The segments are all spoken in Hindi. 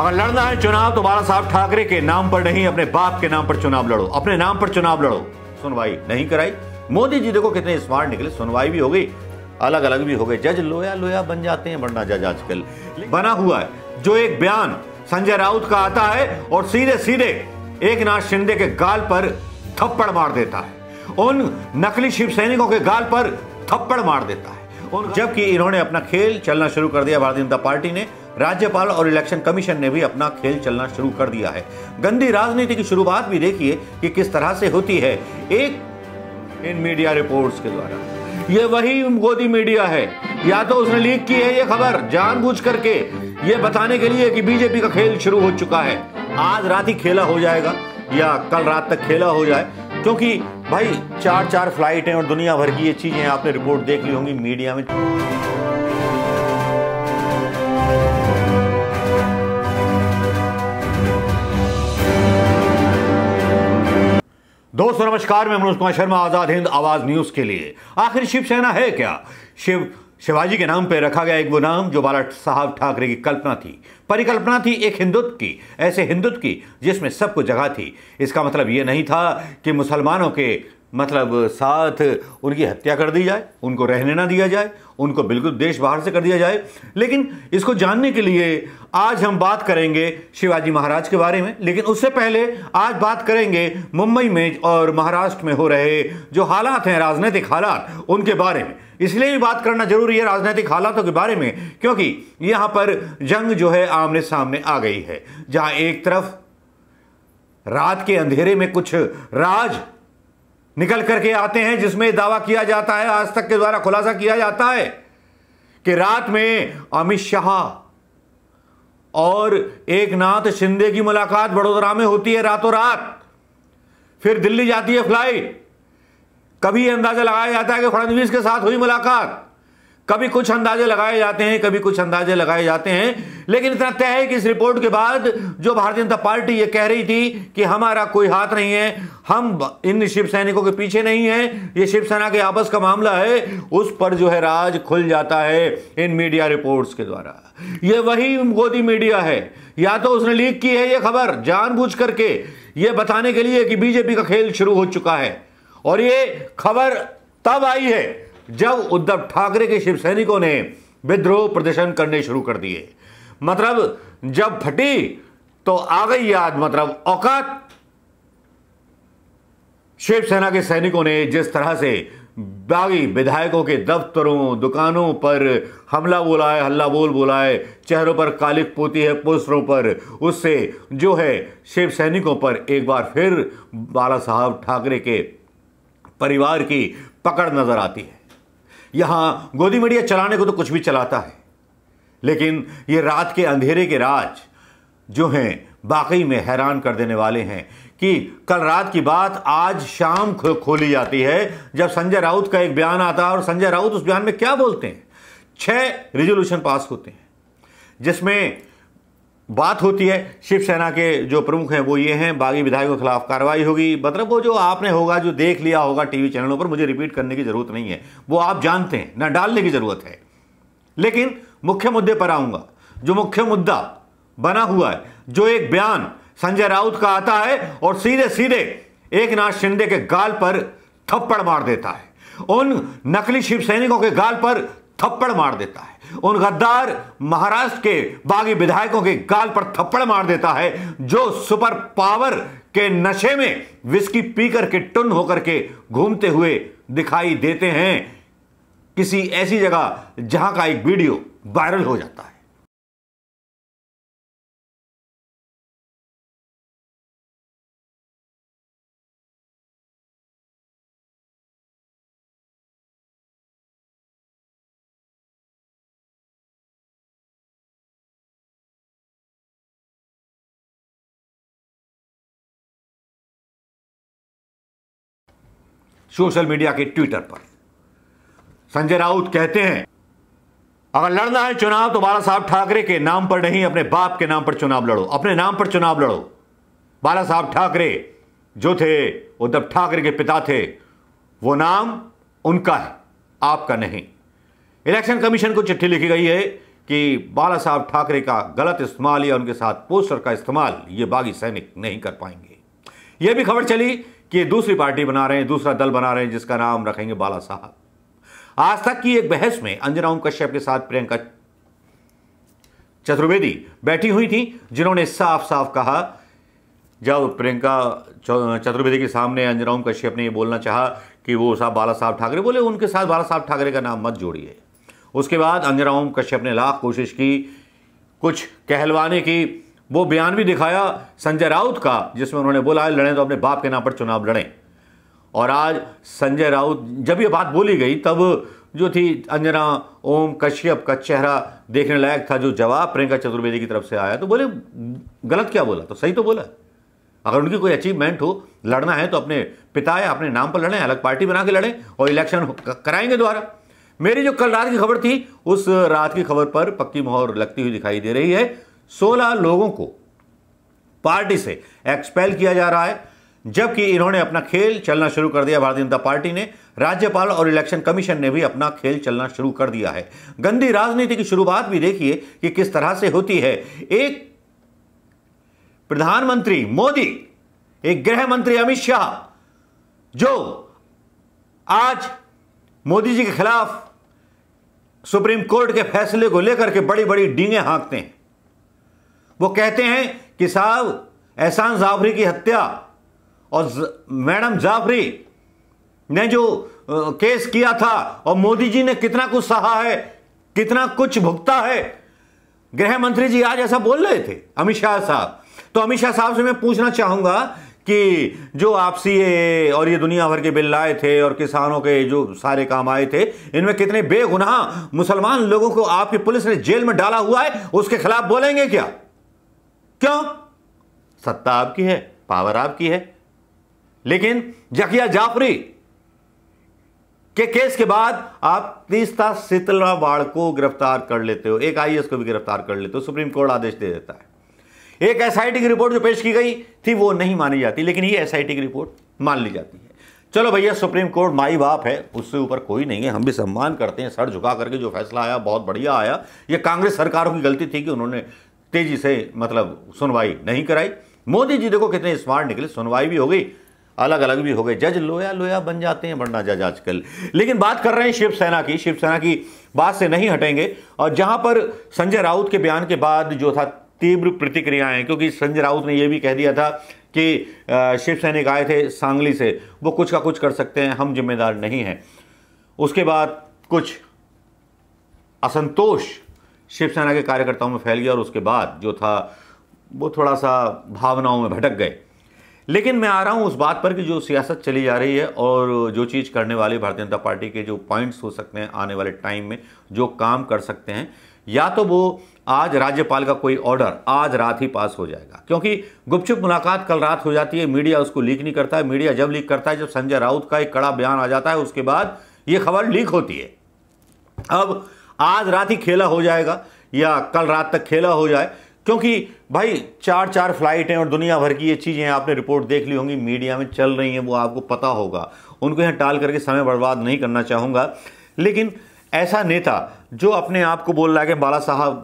अगर लड़ना है चुनाव तो बाला साहब ठाकरे के नाम पर नहीं अपने बाप के नाम पर चुनाव लड़ो अपने नाम पर चुनाव लड़ो सुनवाई नहीं कराई मोदी जी देखो कितने स्मार्ट निकले सुनवाई भी हो गई अलग अलग भी हो गए जज लोया लोया बन जाते हैं बनना जज आजकल बना हुआ है जो एक बयान संजय राउत का आता है और सीधे सीधे एक नाथ शिंदे के गाल पर थप्पड़ मार देता है उन नकली शिव सैनिकों के गाल पर थप्पड़ मार देता है जबकि इन्होंने अपना खेल चलना शुरू कर दिया भारतीय जनता पार्टी ने राज्यपाल और इलेक्शन कमीशन ने भी अपना खेल चलना शुरू कर दिया है गंदी राजनीति की शुरुआत भी देखिए कि किस तरह से होती है एक इन मीडिया रिपोर्ट्स के द्वारा ये वही गोदी मीडिया है या तो उसने लीक की है ये खबर जानबूझ करके ये बताने के लिए कि बीजेपी का खेल शुरू हो चुका है आज रात ही खेला हो जाएगा या कल रात तक खेला हो जाए क्योंकि भाई चार चार फ्लाइटें और दुनिया भर की ये चीज़ें आपने रिपोर्ट देख ली होंगी मीडिया में दोस्तों नमस्कार मैं मनोज कुमार शर्मा आजाद हिंद आवाज न्यूज के लिए आखिर शिवसेना है क्या शिव शिवाजी के नाम पर रखा गया एक वो नाम जो बाला साहब ठाकरे की कल्पना थी परिकल्पना थी एक हिंदुत्व की ऐसे हिंदुत्व की जिसमें सबको जगह थी इसका मतलब ये नहीं था कि मुसलमानों के मतलब साथ उनकी हत्या कर दी जाए उनको रहने ना दिया जाए उनको बिल्कुल देश बाहर से कर दिया जाए लेकिन इसको जानने के लिए आज हम बात करेंगे शिवाजी महाराज के बारे में लेकिन उससे पहले आज बात करेंगे मुंबई में और महाराष्ट्र में हो रहे जो हालात हैं राजनीतिक हालात उनके बारे में इसलिए भी बात करना जरूरी है राजनीतिक हालातों के बारे में क्योंकि यहाँ पर जंग जो है आमने सामने आ गई है जहाँ एक तरफ रात के अंधेरे में कुछ राज निकल करके आते हैं जिसमें दावा किया जाता है आज तक के द्वारा खुलासा किया जाता है कि रात में अमित शाह और एक नाथ शिंदे की मुलाकात वडोदरा में होती है रातों रात फिर दिल्ली जाती है फ्लाइट कभी अंदाजा लगाया जाता है कि फडणवीस के साथ हुई मुलाकात कभी कुछ अंदाजे लगाए जाते हैं कभी कुछ अंदाजे लगाए जाते हैं लेकिन इतना तय है कि इस रिपोर्ट के बाद जो भारतीय जनता पार्टी ये कह रही थी कि हमारा कोई हाथ नहीं है हम इन शिव सैनिकों के पीछे नहीं है ये शिवसेना के आपस का मामला है उस पर जो है राज खुल जाता है इन मीडिया रिपोर्ट्स के द्वारा ये वही गोदी मीडिया है या तो उसने लीक की है ये खबर जानबूझ करके ये बताने के लिए कि बीजेपी का खेल शुरू हो चुका है और ये खबर तब आई है जब उद्धव ठाकरे के शिव सैनिकों ने विद्रोह प्रदर्शन करने शुरू कर दिए मतलब जब फटी तो आ गई याद मतलब औकात शिवसेना के सैनिकों ने जिस तरह से बागी विधायकों के दफ्तरों दुकानों पर हमला बोलाए हल्ला बोल बोलाए चेहरों पर कालिक पोती है पोस्टरों पर उससे जो है शिव सैनिकों पर एक बार फिर बाला साहब ठाकरे के परिवार की पकड़ नजर आती है यहां गोदी मीडिया चलाने को तो कुछ भी चलाता है लेकिन ये रात के अंधेरे के राज जो हैं बाकी में हैरान कर देने वाले हैं कि कल रात की बात आज शाम खो, खोली जाती है जब संजय राउत का एक बयान आता है और संजय राउत उस बयान में क्या बोलते हैं छः रिजोल्यूशन पास होते हैं जिसमें बात होती है शिवसेना के जो प्रमुख हैं वो ये हैं बागी विधायकों के खिलाफ कार्रवाई होगी मतलब वो जो आपने होगा जो देख लिया होगा टीवी चैनलों पर मुझे रिपीट करने की ज़रूरत नहीं है वो आप जानते हैं ना डालने की ज़रूरत है लेकिन मुख्य मुद्दे पर आऊंगा जो मुख्य मुद्दा बना हुआ है जो एक बयान संजय राउत का आता है और सीधे सीधे एक नाथ शिंदे के गाल पर थप्पड़ मार देता है उन नकली शिव सैनिकों के गाल पर थप्पड़ मार देता है उन गद्दार महाराष्ट्र के बागी विधायकों के गाल पर थप्पड़ मार देता है जो सुपर पावर के नशे में विस्की पीकर के टुन होकर के घूमते हुए दिखाई देते हैं किसी ऐसी जगह जहां का एक वीडियो वायरल हो जाता है सोशल मीडिया के ट्विटर पर संजय राउत कहते हैं अगर लड़ना है चुनाव तो बाला साहब ठाकरे के नाम पर नहीं अपने बाप के नाम पर चुनाव लड़ो अपने नाम पर चुनाव लड़ो बाला साहब ठाकरे जो थे उद्धव ठाकरे के पिता थे वो नाम उनका है आपका नहीं इलेक्शन कमीशन को चिट्ठी लिखी गई है कि बाला साहब ठाकरे का गलत इस्तेमाल या उनके साथ पोस्टर का इस्तेमाल ये बागी सैनिक नहीं कर पाएंगे यह भी खबर चली कि दूसरी पार्टी बना रहे हैं दूसरा दल बना रहे हैं जिसका नाम रखेंगे बाला साहब आज तक की एक बहस में अंजना ओम कश्यप के साथ प्रियंका चतुर्वेदी बैठी हुई थी जिन्होंने साफ साफ कहा जब प्रियंका चतुर्वेदी के सामने अंजना ओम कश्यप ने यह बोलना चाहा कि वो साहब बाला साहब ठाकरे बोले उनके साथ बाला साहब ठाकरे का नाम मत जोड़िए उसके बाद अंजना ओम कश्यप ने लाख कोशिश की कुछ कहलवाने की वो बयान भी दिखाया संजय राउत का जिसमें उन्होंने बोला लड़ें तो अपने बाप के नाम पर चुनाव लड़ें और आज संजय राउत जब ये बात बोली गई तब जो थी अंजना ओम कश्यप का चेहरा देखने लायक था जो जवाब प्रियंका चतुर्वेदी की तरफ से आया तो बोले गलत क्या बोला तो सही तो बोला अगर उनकी कोई अचीवमेंट हो लड़ना है तो अपने पिता या अपने नाम पर लड़ें अलग पार्टी बना के लड़ें और इलेक्शन कराएंगे दोबारा मेरी जो कल रात की खबर थी उस रात की खबर पर पक्की मोहर लगती हुई दिखाई दे रही है सोलह लोगों को पार्टी से एक्सपेल किया जा रहा है जबकि इन्होंने अपना खेल चलना शुरू कर दिया भारतीय जनता पार्टी ने राज्यपाल और इलेक्शन कमीशन ने भी अपना खेल चलना शुरू कर दिया है गंदी राजनीति की शुरुआत भी देखिए कि किस तरह से होती है एक प्रधानमंत्री मोदी एक गृह मंत्री अमित शाह जो आज मोदी जी के खिलाफ सुप्रीम कोर्ट के फैसले को लेकर के बड़ी बड़ी डींगे हाँकते हैं वो कहते हैं कि साहब एहसान जाफरी की हत्या और मैडम जाफरी ने जो केस किया था और मोदी जी ने कितना कुछ सहा है कितना कुछ भुगता है गृह मंत्री जी आज ऐसा बोल रहे थे अमित शाह साहब तो अमित शाह साहब से मैं पूछना चाहूंगा कि जो आपसी और ये दुनिया भर के बिल लाए थे और किसानों के जो सारे काम आए थे इनमें कितने बेगुनाह मुसलमान लोगों को आपकी पुलिस ने जेल में डाला हुआ है उसके खिलाफ बोलेंगे क्या क्यों सत्ता आपकी है पावर आपकी है लेकिन जकिया जाफरी के केस के बाद आप शीतला शीतलावाड़ को गिरफ्तार कर लेते हो एक आईएएस को भी गिरफ्तार कर लेते हो सुप्रीम कोर्ट आदेश दे देता है एक एसआईटी की रिपोर्ट जो पेश की गई थी वो नहीं मानी जाती लेकिन ये एसआईटी की रिपोर्ट मान ली जाती है चलो भैया सुप्रीम कोर्ट माई बाप है उससे ऊपर कोई नहीं है हम भी सम्मान करते हैं सर झुका करके जो फैसला आया बहुत बढ़िया आया ये कांग्रेस सरकारों की गलती थी कि उन्होंने तेजी से मतलब सुनवाई नहीं कराई मोदी जी देखो कितने स्मार्ट निकले सुनवाई भी हो गई अलग अलग भी हो गए जज लोया लोया बन जाते हैं बनना जज आजकल लेकिन बात कर रहे हैं शिवसेना की शिवसेना की बात से नहीं हटेंगे और जहां पर संजय राउत के बयान के बाद जो था तीव्र प्रतिक्रियाएं क्योंकि संजय राउत ने यह भी कह दिया था कि शिव सैनिक आए थे सांगली से वो कुछ का कुछ कर सकते हैं हम जिम्मेदार नहीं हैं उसके बाद कुछ असंतोष शिवसेना के कार्यकर्ताओं में फैल गया और उसके बाद जो था वो थोड़ा सा भावनाओं में भटक गए लेकिन मैं आ रहा हूं उस बात पर कि जो सियासत चली जा रही है और जो चीज़ करने वाले भारतीय जनता पार्टी के जो पॉइंट्स हो सकते हैं आने वाले टाइम में जो काम कर सकते हैं या तो वो आज राज्यपाल का कोई ऑर्डर आज रात ही पास हो जाएगा क्योंकि गुपचुप मुलाकात कल रात हो जाती है मीडिया उसको लीक नहीं करता है मीडिया जब लीक करता है जब संजय राउत का एक कड़ा बयान आ जाता है उसके बाद ये खबर लीक होती है अब आज रात ही खेला हो जाएगा या कल रात तक खेला हो जाए क्योंकि भाई चार चार फ्लाइट हैं और दुनिया भर की ये चीज़ें आपने रिपोर्ट देख ली होंगी मीडिया में चल रही हैं वो आपको पता होगा उनको यहाँ टाल करके समय बर्बाद नहीं करना चाहूँगा लेकिन ऐसा नेता जो अपने आप को बोल रहा है कि बाला साहब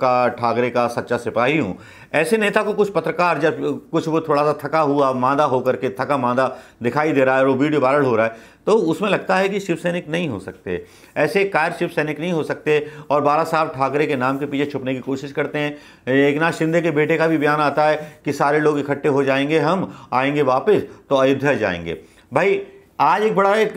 का ठाकरे का सच्चा सिपाही हूँ ऐसे नेता को कुछ पत्रकार जब कुछ वो थोड़ा सा थका हुआ मादा होकर के थका मादा दिखाई दे रहा है और वो वीडियो वायरल हो रहा है तो उसमें लगता है कि शिव सैनिक नहीं हो सकते ऐसे कायर शिव सैनिक नहीं हो सकते और बाला साहब ठाकरे के नाम के पीछे छुपने की कोशिश करते हैं एक नाथ शिंदे के बेटे का भी बयान आता है कि सारे लोग इकट्ठे हो जाएंगे हम आएंगे वापस तो अयोध्या जाएंगे भाई आज एक बड़ा एक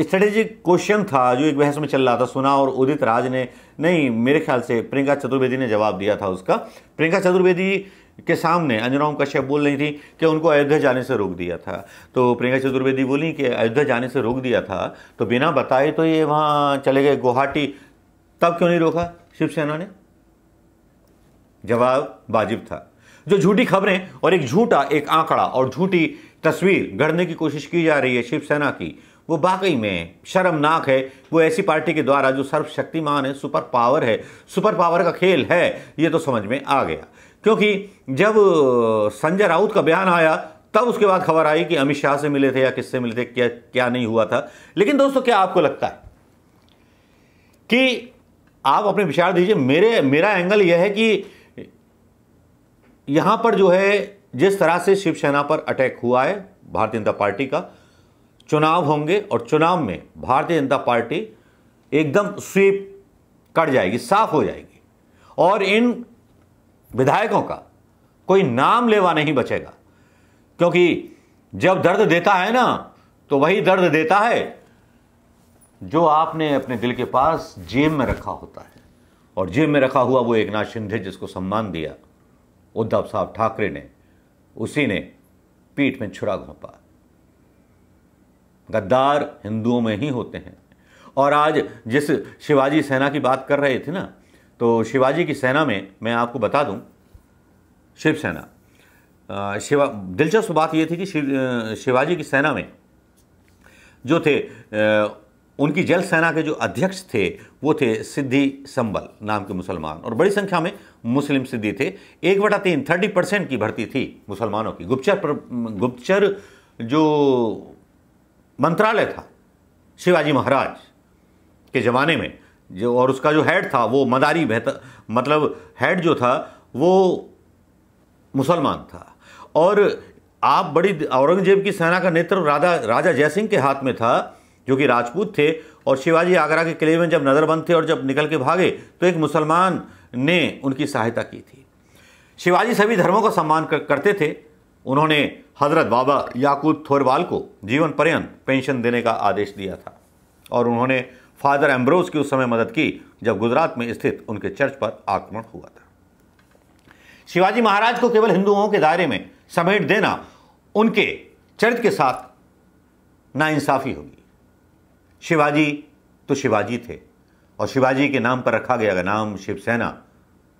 स्ट्रेटेजिक क्वेश्चन था जो एक बहस में चल रहा था सुना और उदित राज ने नहीं मेरे ख्याल से प्रियंका चतुर्वेदी ने जवाब दिया था उसका प्रियंका चतुर्वेदी के सामने अंजना ओम कश्यप बोल रही थी कि उनको अयोध्या जाने से रोक दिया था तो प्रियंका चतुर्वेदी बोली कि अयोध्या जाने से रोक दिया था तो बिना बताए तो ये वहाँ चले गए गुवाहाटी तब क्यों नहीं रोका शिवसेना ने जवाब वाजिब था जो झूठी खबरें और एक झूठा एक आंकड़ा और झूठी तस्वीर गढ़ने की कोशिश की जा रही है शिवसेना की वो वाकई में शर्मनाक है वो ऐसी पार्टी के द्वारा जो सर्वशक्तिमान है सुपर पावर है सुपर पावर का खेल है ये तो समझ में आ गया क्योंकि जब संजय राउत का बयान आया तब उसके बाद खबर आई कि अमित शाह से मिले थे या किससे मिले थे क्या क्या नहीं हुआ था लेकिन दोस्तों क्या आपको लगता है कि आप अपने विचार दीजिए मेरे मेरा एंगल यह है कि यहां पर जो है जिस तरह से शिवसेना पर अटैक हुआ है भारतीय जनता पार्टी का चुनाव होंगे और चुनाव में भारतीय जनता पार्टी एकदम स्वीप कट जाएगी साफ हो जाएगी और इन विधायकों का कोई नाम लेवा नहीं बचेगा क्योंकि जब दर्द देता है ना तो वही दर्द देता है जो आपने अपने दिल के पास जेब में रखा होता है और जेब में रखा हुआ वो एक नाथ शिंदे जिसको सम्मान दिया उद्धव साहब ठाकरे ने उसी ने पीठ में छुरा घोंपा गद्दार हिंदुओं में ही होते हैं और आज जिस शिवाजी सेना की बात कर रहे थे ना तो शिवाजी की सेना में मैं आपको बता दूं शिव सेना शिवा दिलचस्प बात यह थी कि शिव शिवाजी की सेना में जो थे उनकी जल सेना के जो अध्यक्ष थे वो थे सिद्धि संबल नाम के मुसलमान और बड़ी संख्या में मुस्लिम से दी थे एक बटा तीन थर्टी परसेंट की भर्ती थी मुसलमानों की गुप्तचर गुप्तचर जो मंत्रालय था शिवाजी महाराज के ज़माने में जो और उसका जो हेड था वो मदारी बेहतर मतलब हेड जो था वो मुसलमान था और आप बड़ी औरंगजेब की सेना का नेतृत्व राजा राजा जयसिंह के हाथ में था जो कि राजपूत थे और शिवाजी आगरा के किले में जब नज़रबंद थे और जब निकल के भागे तो एक मुसलमान ने उनकी सहायता की थी शिवाजी सभी धर्मों का सम्मान कर, करते थे उन्होंने हजरत बाबा याकूब थोरवाल को जीवन पर्यंत पेंशन देने का आदेश दिया था और उन्होंने फादर एम्ब्रोज की उस समय मदद की जब गुजरात में स्थित उनके चर्च पर आक्रमण हुआ था शिवाजी महाराज को केवल हिंदुओं के दायरे में समेट देना उनके चरित्र के साथ नाइंसाफ़ी होगी शिवाजी तो शिवाजी थे और शिवाजी के नाम पर रखा गया नाम शिवसेना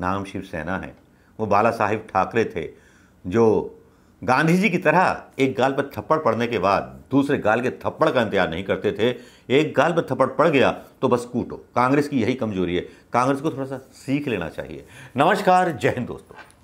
नाम शिवसेना है वो बाला साहिब ठाकरे थे जो गांधी जी की तरह एक गाल पर थप्पड़ पड़ने के बाद दूसरे गाल के थप्पड़ का इंतजार नहीं करते थे एक गाल पर थप्पड़ पड़ गया तो बस कूटो कांग्रेस की यही कमजोरी है कांग्रेस को थोड़ा सा सीख लेना चाहिए नमस्कार जय हिंद दोस्तों